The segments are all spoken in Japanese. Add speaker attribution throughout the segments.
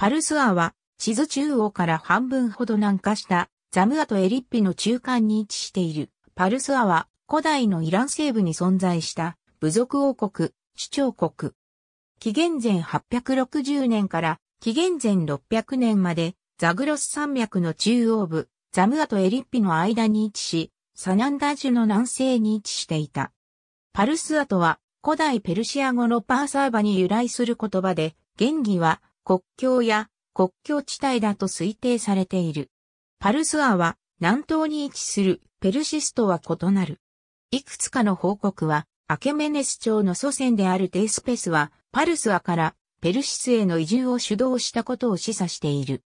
Speaker 1: パルスアは、地図中央から半分ほど南下したザムアとエリッピの中間に位置している。パルスアは古代のイラン西部に存在した部族王国、主張国。紀元前860年から紀元前600年までザグロス山脈の中央部、ザムアとエリッピの間に位置し、サナンダジュの南西に位置していた。パルスアとは古代ペルシア語のパーサーバに由来する言葉で、原義は国境や国境地帯だと推定されている。パルスアは南東に位置するペルシスとは異なる。いくつかの報告は、アケメネス朝の祖先であるテイスペスは、パルスアからペルシスへの移住を主導したことを示唆している。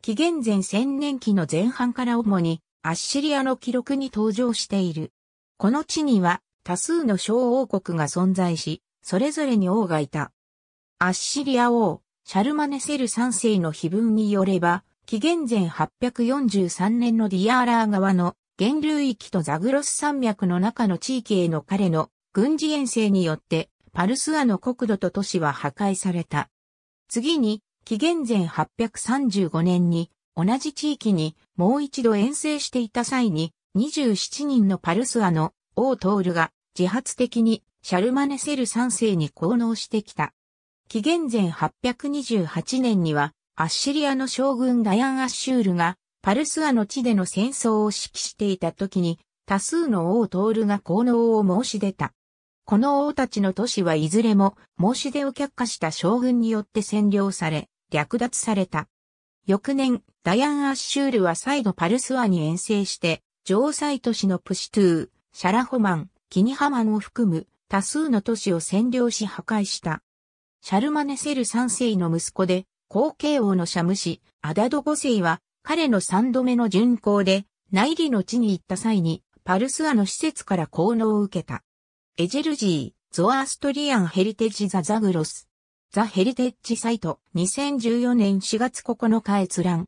Speaker 1: 紀元前千年期の前半から主にアッシリアの記録に登場している。この地には多数の小王国が存在し、それぞれに王がいた。アッシリア王、シャルマネセル3世の碑文によれば、紀元前843年のディアーラー側の源流域とザグロス山脈の中の地域への彼の軍事遠征によってパルスアの国土と都市は破壊された。次に、紀元前835年に同じ地域にもう一度遠征していた際に27人のパルスアの王トールが自発的にシャルマネセル3世に降納してきた。紀元前828年には、アッシリアの将軍ダヤン・アッシュールが、パルスアの地での戦争を指揮していた時に、多数の王トールが功能を申し出た。この王たちの都市はいずれも申し出を却下した将軍によって占領され、略奪された。翌年、ダヤン・アッシュールは再度パルスアに遠征して、城塞都市のプシトゥー、シャラホマン、キニハマンを含む多数の都市を占領し破壊した。シャルマネセル三世の息子で、後継王のシャムシ、アダド五世は、彼の三度目の巡行で、内イの地に行った際に、パルスアの施設から効能を受けた。エジェルジー、ゾアーストリアンヘリテッジザザグロス。ザヘリテッジサイト、2014年4月9日閲覧。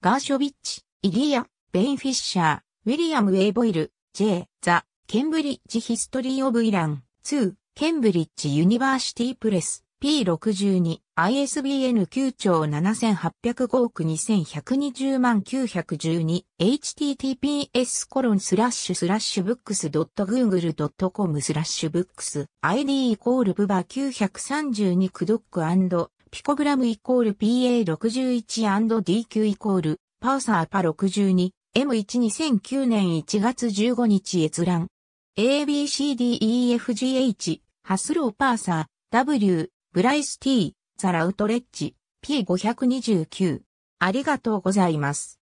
Speaker 1: ガーショビッチ、イリア、ベインフィッシャー、ウィリアム・ウェイボイル、J、ザ、ケンブリッジヒストリー・オブ・イラン、2、ケンブリッジユニバーシティプレス P62 ISBN 9兆7805億2120万 912https コロンスラッシュスラッシュブックス .google.com スラッシュブックス ID イコールブバ932クドックピコグラムイコール PA61&DQ イコールパーサーパ62 M1 2009年1月15日閲覧 ABCDEFGH、ハスローパーサー、W、ブライス T、ザラウトレッジ、P529。ありがとうございます。